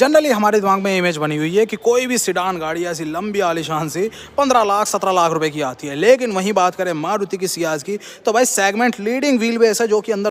generally हमारे दिमाग में इमेज बनी हुई है कि कोई भी सिडान गाड़ी ऐसी लंबी आलिशान सी पंद्रह लाख सत्रह लाख रुपए की आती है लेकिन वहीं बात करें मारुति की सियाज की तो भाई सेगमेंट लीडिंग व्हील बेस है जो कि अंदर